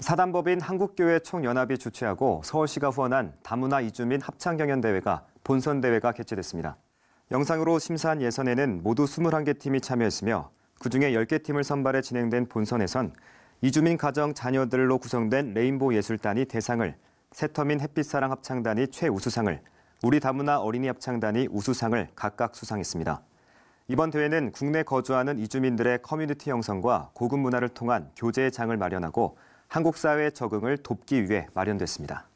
사단법인 한국교회 총연합이 주최하고 서울시가 후원한 다문화 이주민 합창경연대회가 본선대회가 개최됐습니다. 영상으로 심사한 예선에는 모두 21개 팀이 참여했으며 그중에 10개 팀을 선발해 진행된 본선에선 이주민 가정 자녀들로 구성된 레인보 예술단이 대상을, 새터민 햇빛사랑 합창단이 최우수상을, 우리 다문화 어린이 합창단이 우수상을 각각 수상했습니다. 이번 대회는 국내 거주하는 이주민들의 커뮤니티 형성과 고급 문화를 통한 교제의 장을 마련하고 한국 사회의 적응을 돕기 위해 마련됐습니다.